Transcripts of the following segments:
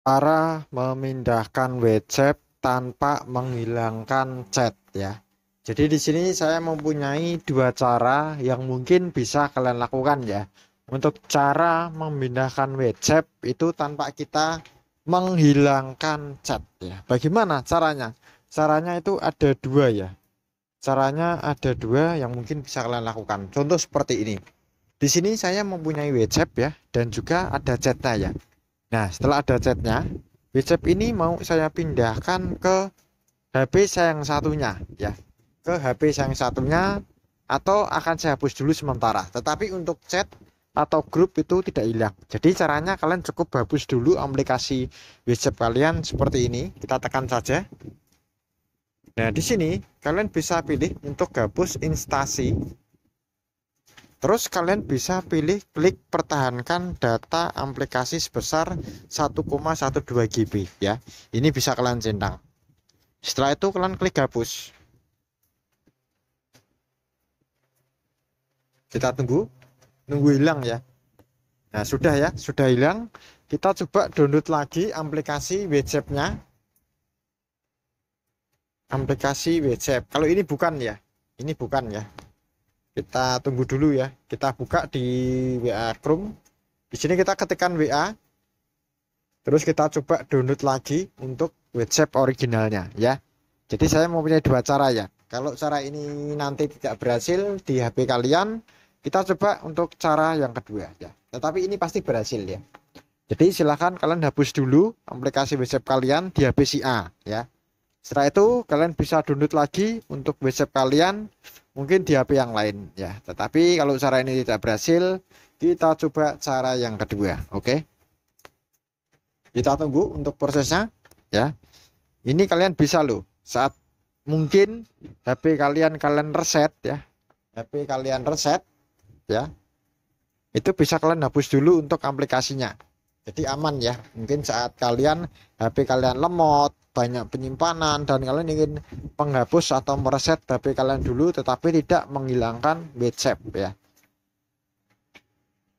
cara memindahkan WhatsApp tanpa menghilangkan chat ya jadi di sini saya mempunyai dua cara yang mungkin bisa kalian lakukan ya untuk cara memindahkan WhatsApp itu tanpa kita menghilangkan chat ya bagaimana caranya caranya itu ada dua ya caranya ada dua yang mungkin bisa kalian lakukan contoh seperti ini di sini saya mempunyai WhatsApp ya dan juga ada chatnya ya Nah, setelah ada chatnya, WhatsApp ini mau saya pindahkan ke HP saya yang satunya, ya. Ke HP saya yang satunya atau akan saya hapus dulu sementara. Tetapi untuk chat atau grup itu tidak hilang. Jadi caranya kalian cukup hapus dulu aplikasi WhatsApp kalian seperti ini. Kita tekan saja. Nah, di sini kalian bisa pilih untuk hapus instansi Terus kalian bisa pilih klik pertahankan data aplikasi sebesar 1,12 GB ya. Ini bisa kalian centang. Setelah itu kalian klik hapus. Kita tunggu, nunggu hilang ya. Nah, sudah ya, sudah hilang. Kita coba download lagi aplikasi WhatsApp-nya. Aplikasi WhatsApp. Kalau ini bukan ya. Ini bukan ya kita tunggu dulu ya kita buka di WA Chrome di sini kita ketikkan WA terus kita coba download lagi untuk WhatsApp originalnya ya jadi saya mempunyai dua cara ya kalau cara ini nanti tidak berhasil di HP kalian kita coba untuk cara yang kedua ya tetapi ini pasti berhasil ya jadi silahkan kalian hapus dulu aplikasi WhatsApp kalian di HP si A ya setelah itu kalian bisa download lagi untuk WhatsApp kalian mungkin di HP yang lain ya tetapi kalau cara ini tidak berhasil kita coba cara yang kedua oke okay? kita tunggu untuk prosesnya ya ini kalian bisa loh saat mungkin HP kalian kalian reset ya HP kalian reset ya itu bisa kalian hapus dulu untuk aplikasinya jadi aman ya mungkin saat kalian HP kalian lemot banyak penyimpanan dan kalian ingin menghapus atau mereset HP kalian dulu tetapi tidak menghilangkan WhatsApp ya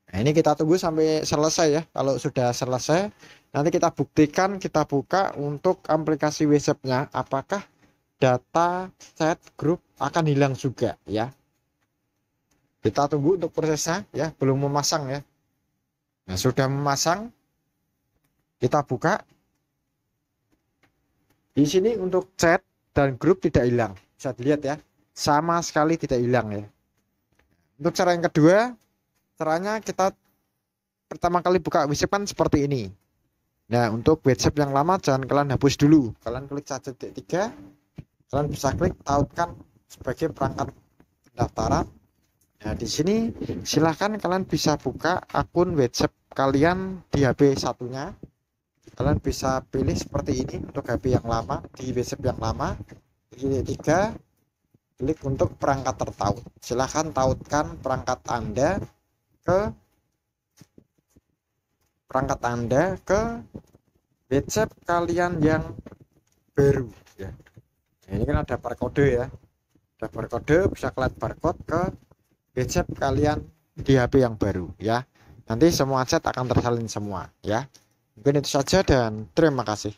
nah, ini kita tunggu sampai selesai ya kalau sudah selesai nanti kita buktikan kita buka untuk aplikasi nya apakah data set grup akan hilang juga ya kita tunggu untuk prosesnya ya belum memasang ya nah sudah memasang kita buka di sini untuk chat dan grup tidak hilang. Bisa dilihat ya. Sama sekali tidak hilang ya. Untuk cara yang kedua, caranya kita pertama kali buka WhatsApp kan seperti ini. Nah, untuk WhatsApp yang lama jangan kalian hapus dulu. Kalian klik saja titik tiga, kalian bisa klik tautkan sebagai perangkat pendaftaran. Nah, di sini silahkan kalian bisa buka akun WhatsApp kalian di HP satunya kalian bisa pilih seperti ini untuk HP yang lama di WhatsApp yang lama ini tiga klik untuk perangkat tertaut silahkan tautkan perangkat anda ke perangkat anda ke WhatsApp kalian yang baru ya nah, ini kan ada barcode ya ada barcode bisa kalian barcode ke WhatsApp kalian di HP yang baru ya nanti semua set akan tersalin semua ya mungkin saja dan terima kasih